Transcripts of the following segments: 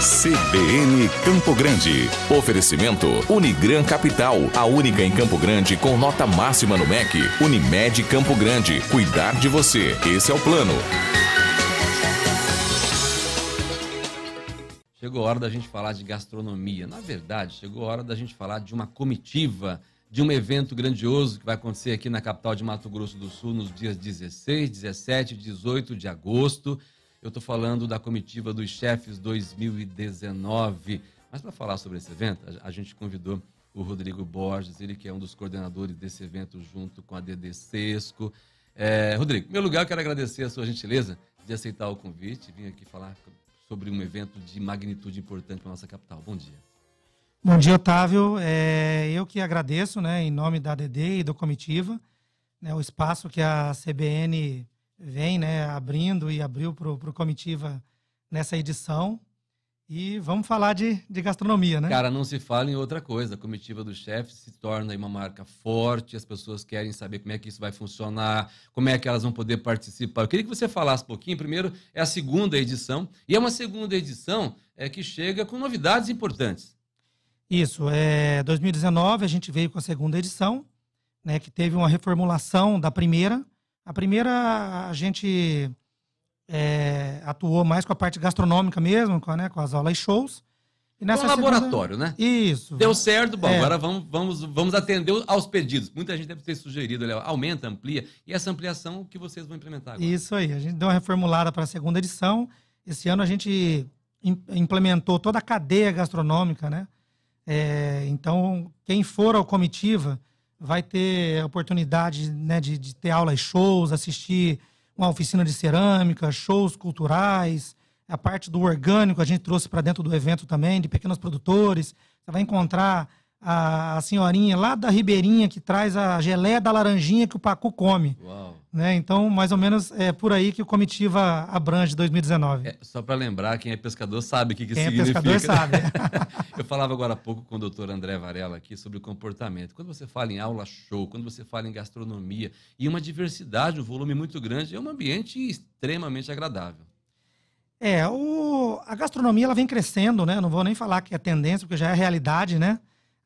CBN Campo Grande. Oferecimento Unigran Capital, a única em Campo Grande com nota máxima no MEC. Unimed Campo Grande, cuidar de você. Esse é o plano. Chegou a hora da gente falar de gastronomia. Na verdade, chegou a hora da gente falar de uma comitiva, de um evento grandioso que vai acontecer aqui na capital de Mato Grosso do Sul nos dias 16, 17 e 18 de agosto. Eu estou falando da comitiva dos chefes 2019. Mas para falar sobre esse evento, a gente convidou o Rodrigo Borges, ele que é um dos coordenadores desse evento junto com a DD Cesco. É, Rodrigo, em meu lugar, eu quero agradecer a sua gentileza de aceitar o convite, vim aqui falar sobre um evento de magnitude importante para a nossa capital. Bom dia. Bom dia, Otávio. É, eu que agradeço, né, em nome da DD e do Comitiva, né, o espaço que a CBN vem né, abrindo e abriu para o Comitiva nessa edição. E vamos falar de, de gastronomia, né? Cara, não se fala em outra coisa. A comitiva do chefe se torna uma marca forte, as pessoas querem saber como é que isso vai funcionar, como é que elas vão poder participar. Eu queria que você falasse um pouquinho. Primeiro, é a segunda edição, e é uma segunda edição é, que chega com novidades importantes. Isso, é 2019 a gente veio com a segunda edição, né, que teve uma reformulação da primeira, a primeira, a gente é, atuou mais com a parte gastronômica mesmo, com, né, com as aulas e shows. E nessa laboratório, segunda... né? Isso. Deu certo, bom, é. agora vamos, vamos, vamos atender aos pedidos. Muita gente deve ter sugerido, Léo, aumenta, amplia, e essa ampliação que vocês vão implementar agora. Isso aí, a gente deu uma reformulada para a segunda edição. Esse ano a gente implementou toda a cadeia gastronômica, né? É, então, quem for ao Comitiva vai ter a oportunidade né, de, de, ter aulas, shows, assistir uma oficina de cerâmica, shows culturais, a parte do orgânico a gente trouxe para dentro do evento também, de pequenos produtores. Você vai encontrar a, senhorinha lá da Ribeirinha que traz a geleia da laranjinha que o Pacu come. Uau. Né? Então, mais ou menos é por aí que o Comitiva abrange 2019. É, só para lembrar, quem é pescador sabe o que, que quem é significa. Quem é pescador sabe. Eu falava agora há pouco com o doutor André Varela aqui sobre o comportamento. Quando você fala em aula show, quando você fala em gastronomia e uma diversidade, um volume muito grande, é um ambiente extremamente agradável. É, o, a gastronomia ela vem crescendo, né? Não vou nem falar que é tendência, porque já é realidade, né?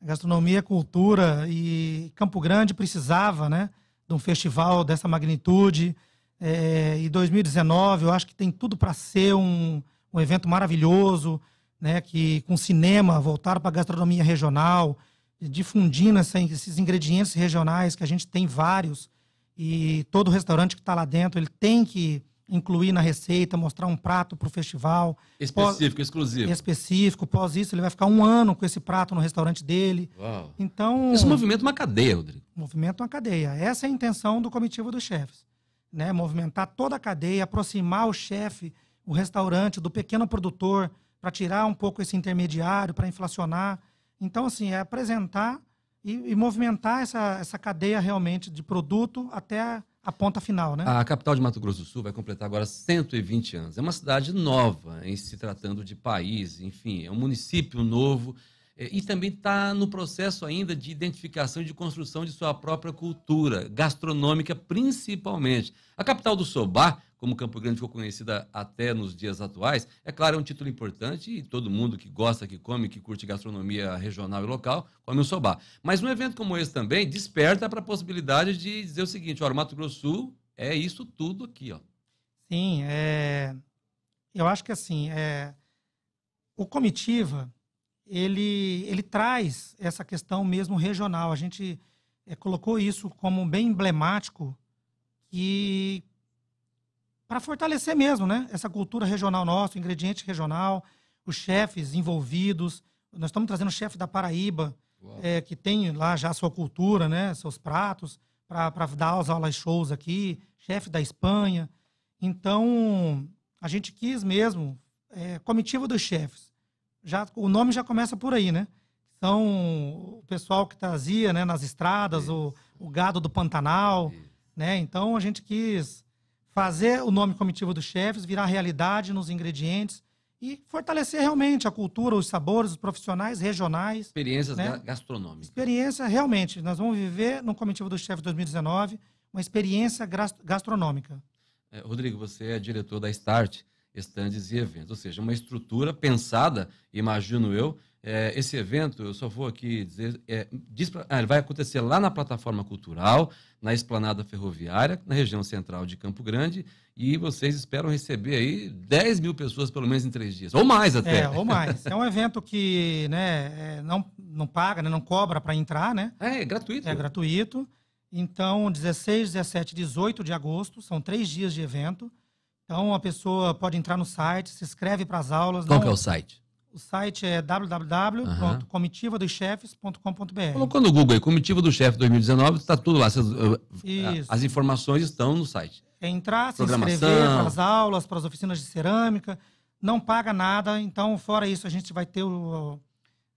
gastronomia, cultura e Campo Grande precisava, né, de um festival dessa magnitude. É, e 2019, eu acho que tem tudo para ser um, um evento maravilhoso, né, que com cinema voltar para a gastronomia regional, difundindo essa, esses ingredientes regionais que a gente tem vários e todo restaurante que está lá dentro ele tem que incluir na receita, mostrar um prato para o festival. Específico, pós, exclusivo. Específico. Pós isso, ele vai ficar um ano com esse prato no restaurante dele. Uau. Então... Esse é movimento uma cadeia, Rodrigo. Movimento uma cadeia. Essa é a intenção do Comitivo dos Chefes. Né? Movimentar toda a cadeia, aproximar o chefe, o restaurante, do pequeno produtor, para tirar um pouco esse intermediário, para inflacionar. Então, assim, é apresentar e, e movimentar essa, essa cadeia realmente de produto até... A, a ponta final, né? A capital de Mato Grosso do Sul vai completar agora 120 anos. É uma cidade nova em se tratando de país, enfim, é um município novo é, e também está no processo ainda de identificação e de construção de sua própria cultura, gastronômica principalmente. A capital do Sobá como Campo Grande ficou conhecida até nos dias atuais. É claro, é um título importante e todo mundo que gosta, que come, que curte gastronomia regional e local, come o sobá. Mas um evento como esse também desperta para a possibilidade de dizer o seguinte: olha, o Mato Grosso Sul é isso tudo aqui, ó. Sim, é... eu acho que assim, é... o comitiva ele, ele traz essa questão mesmo regional. A gente é, colocou isso como bem emblemático e para fortalecer mesmo, né? Essa cultura regional nossa, o ingrediente regional, os chefes envolvidos. Nós estamos trazendo o chefe da Paraíba, é, que tem lá já a sua cultura, né? Seus pratos, para dar as aulas shows aqui, chefe da Espanha. Então, a gente quis mesmo, é, comitiva dos chefes. Já, o nome já começa por aí, né? São o pessoal que trazia né, nas estradas, o, o gado do Pantanal, né? Então, a gente quis fazer o nome comitivo dos chefes virar realidade nos ingredientes e fortalecer realmente a cultura, os sabores, os profissionais regionais. Experiências né? gastronômicas. Experiência, realmente. Nós vamos viver no Comitivo dos Chefes 2019 uma experiência gastronômica. É, Rodrigo, você é diretor da Start, estandes e eventos, ou seja, uma estrutura pensada, imagino eu, é, esse evento, eu só vou aqui dizer, é, diz pra, ah, ele vai acontecer lá na plataforma cultural, na esplanada ferroviária, na região central de Campo Grande, e vocês esperam receber aí 10 mil pessoas pelo menos em três dias, ou mais é, até. É, ou mais. É um evento que né, é, não, não paga, né, não cobra para entrar, né? É, é gratuito. É gratuito. Então, 16, 17, 18 de agosto, são três dias de evento. Então, a pessoa pode entrar no site, se inscreve para as aulas. Qual não... que é o site? O site é www.comitivadoschefes.com.br. Colocou no Google aí, Comitiva do Chefe 2019, está tudo lá. Cês, eh, As informações estão no site. É entrar, se inscrever para as aulas, para as oficinas de cerâmica. Não paga nada, então, fora isso, a gente vai ter o.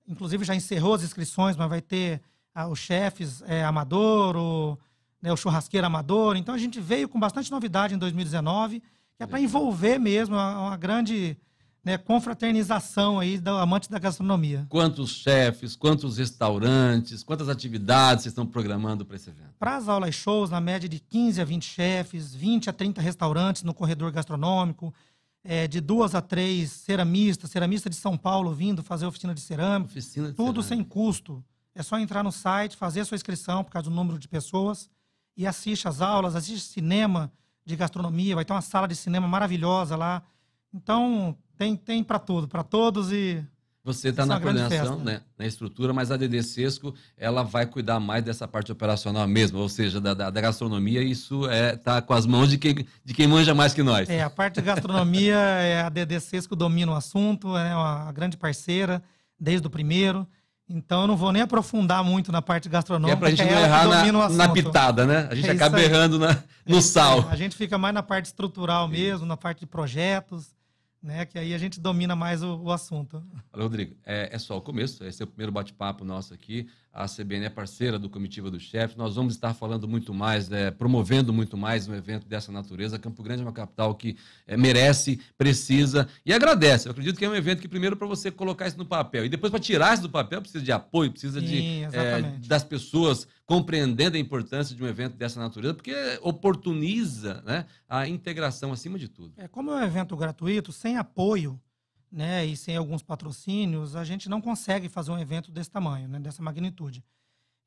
Inclusive, já encerrou as inscrições, mas vai ter ah, os chefes é, amador, o, né, o churrasqueiro amador. Então, a gente veio com bastante novidade em 2019, que é para envolver mesmo uma, é uma grande né, confraternização aí do amante da gastronomia. Quantos chefes, quantos restaurantes, quantas atividades vocês estão programando para esse evento? Para as aulas shows, na média de 15 a 20 chefes, 20 a 30 restaurantes no corredor gastronômico, é, de duas a três ceramistas, ceramista de São Paulo vindo fazer oficina de cerâmica, oficina de tudo cerâmica. sem custo. É só entrar no site, fazer a sua inscrição por causa do número de pessoas e assiste as aulas, assiste cinema de gastronomia, vai ter uma sala de cinema maravilhosa lá. Então, tem, tem para tudo, para todos e. Você está é na coordenação, né? na estrutura, mas a DD Sesco ela vai cuidar mais dessa parte operacional mesmo, ou seja, da, da, da gastronomia, isso é tá com as mãos de quem, de quem manja mais que nós. É, a parte de gastronomia, é, a DD Sesco domina o assunto, é uma grande parceira desde o primeiro. Então eu não vou nem aprofundar muito na parte gastronômica. Que é a gente é não errar na, na, pitada, né? A gente é acaba errando na, no é, sal. a gente fica mais na parte estrutural mesmo, na parte de projetos, né? Que aí a gente domina mais o, o assunto. Olha, Rodrigo, é, é, só o começo, esse é o primeiro bate-papo nosso aqui a CBN é parceira do Comitiva do Chefe. Nós vamos estar falando muito mais, né, promovendo muito mais um evento dessa natureza. Campo Grande é uma capital que é, merece, precisa e agradece. Eu acredito que é um evento que, primeiro, para você colocar isso no papel e depois, para tirar isso do papel, precisa de apoio, precisa Sim, de, é, das pessoas compreendendo a importância de um evento dessa natureza, porque oportuniza né, a integração acima de tudo. É, como é um evento gratuito, sem apoio né, e sem alguns patrocínios, a gente não consegue fazer um evento desse tamanho, né, dessa magnitude.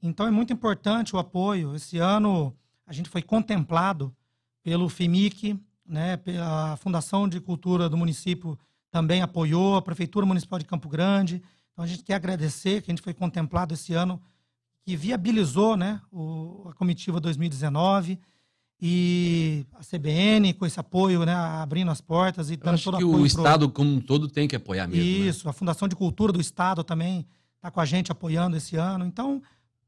Então é muito importante o apoio. Esse ano a gente foi contemplado pelo FIMIC, né, a Fundação de Cultura do município também apoiou, a Prefeitura Municipal de Campo Grande. Então a gente quer agradecer que a gente foi contemplado esse ano, que viabilizou né, o, a comitiva 2019 e a CBN com esse apoio, né, abrindo as portas e dando Eu acho todo que o Estado pro... como um todo tem que apoiar mesmo. Né? Isso, né? a Fundação de Cultura do Estado também está com a gente apoiando esse ano. Então,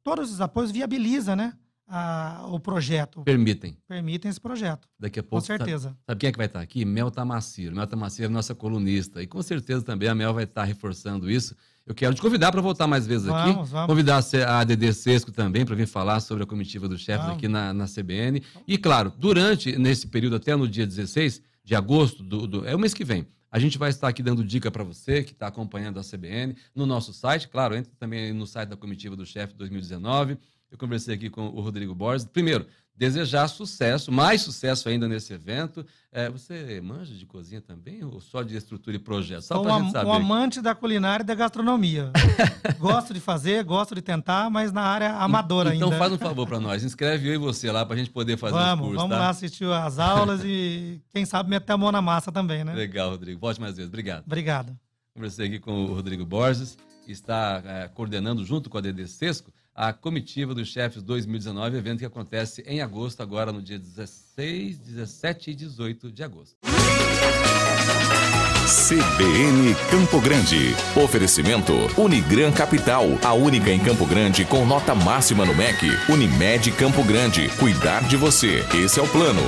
todos os apoios viabilizam, né, a, o projeto. Permitem. Permitem esse projeto. Daqui a pouco. Com certeza. Sabe, sabe quem é que vai estar tá aqui? Mel Tamaciro. Mel Tamaciro é nossa colunista. E com certeza também a Mel vai estar tá reforçando isso. Eu quero te convidar para voltar mais vezes vamos, aqui. Vamos. Convidar a DD Sesco também para vir falar sobre a comitiva dos chefes vamos. aqui na, na CBN. E, claro, durante nesse período, até no dia 16 de agosto, do, do é o mês que vem, a gente vai estar aqui dando dica para você que está acompanhando a CBN no nosso site. Claro, entre também no site da comitiva do chefe 2019 eu conversei aqui com o Rodrigo Borges. Primeiro, desejar sucesso, mais sucesso ainda nesse evento. É, você manja de cozinha também ou só de estrutura e projeto? Só para gente saber. Um amante da culinária e da gastronomia. gosto de fazer, gosto de tentar, mas na área amadora então, ainda. Então faz um favor para nós, inscreve eu e você lá para a gente poder fazer os cursos. Vamos tá? lá assistir as aulas e quem sabe meter a mão na massa também, né? Legal, Rodrigo. Volte mais vezes. Obrigado. Obrigado. Conversei aqui com o Rodrigo Borges, está é, coordenando junto com a DD Sesco a comitiva dos chefes 2019, evento que acontece em agosto, agora no dia 16, 17 e 18 de agosto. CBN Campo Grande. Oferecimento Unigran Capital, a única em Campo Grande com nota máxima no MEC. Unimed Campo Grande. Cuidar de você. Esse é o plano.